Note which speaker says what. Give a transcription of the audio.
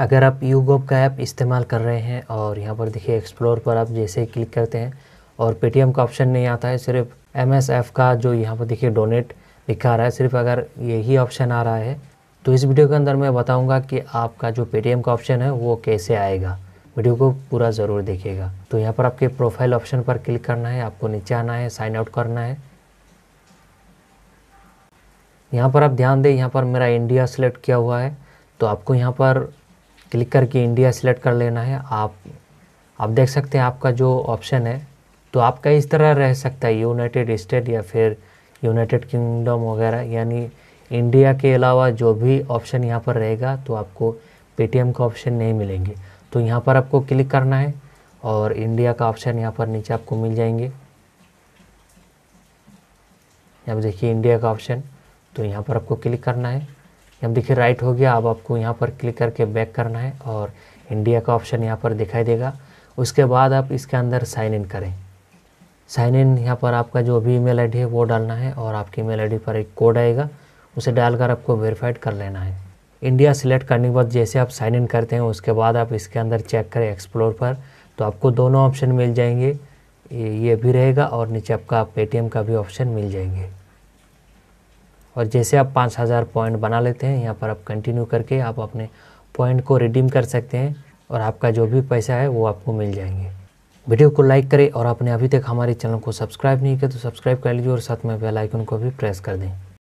Speaker 1: अगर आप यूगोप का ऐप इस्तेमाल कर रहे हैं और यहाँ पर देखिए एक्सप्लोर पर आप जैसे ही क्लिक करते हैं और पेटीएम का ऑप्शन नहीं आता है सिर्फ एम का जो यहाँ पर देखिए डोनेट दिखा रहा है सिर्फ अगर यही ऑप्शन आ रहा है तो इस वीडियो के अंदर मैं बताऊंगा कि आपका जो पेटीएम का ऑप्शन है वो कैसे आएगा वीडियो को पूरा ज़रूर देखिएगा तो यहाँ पर आपके प्रोफाइल ऑप्शन पर क्लिक करना है आपको नीचे आना है साइन आउट करना है यहाँ पर आप ध्यान दें यहाँ पर मेरा इंडिया सेलेक्ट किया हुआ है तो आपको यहाँ पर क्लिक करके इंडिया सेलेक्ट कर लेना है आप आप देख सकते हैं आपका जो ऑप्शन है तो आपका इस तरह रह सकता है यूनाइटेड स्टेट या फिर यूनाइटेड किंगडम वगैरह यानी इंडिया के अलावा जो भी ऑप्शन यहाँ पर रहेगा तो आपको पेटीएम का ऑप्शन नहीं मिलेंगे तो यहाँ पर आपको क्लिक करना है और इंडिया का ऑप्शन यहाँ पर नीचे आपको मिल जाएंगे यहाँ पर देखिए इंडिया का ऑप्शन तो यहाँ पर आपको क्लिक करना है अब देखिए राइट हो गया अब आपको यहाँ पर क्लिक करके बैक करना है और इंडिया का ऑप्शन यहाँ पर दिखाई देगा उसके बाद आप इसके अंदर साइन इन करें साइन इन यहाँ पर आपका जो भी ईमेल आईडी है वो डालना है और आपकी ईमेल आईडी पर एक कोड आएगा उसे डालकर आपको वेरीफाइड कर लेना है इंडिया सिलेक्ट करने के बाद जैसे आप साइन इन करते हैं उसके बाद आप इसके अंदर चेक करें एक्सप्लोर पर तो आपको दोनों ऑप्शन मिल जाएंगे ये भी रहेगा और नीचे आपका पेटीएम का भी ऑप्शन मिल जाएंगे और जैसे आप पाँच हज़ार पॉइंट बना लेते हैं यहाँ पर आप कंटिन्यू करके आप अपने पॉइंट को रिडीम कर सकते हैं और आपका जो भी पैसा है वो आपको मिल जाएंगे वीडियो को लाइक करें और आपने अभी तक हमारे चैनल को सब्सक्राइब नहीं किया तो सब्सक्राइब कर लीजिए और साथ में बेल आइकन को भी प्रेस कर दें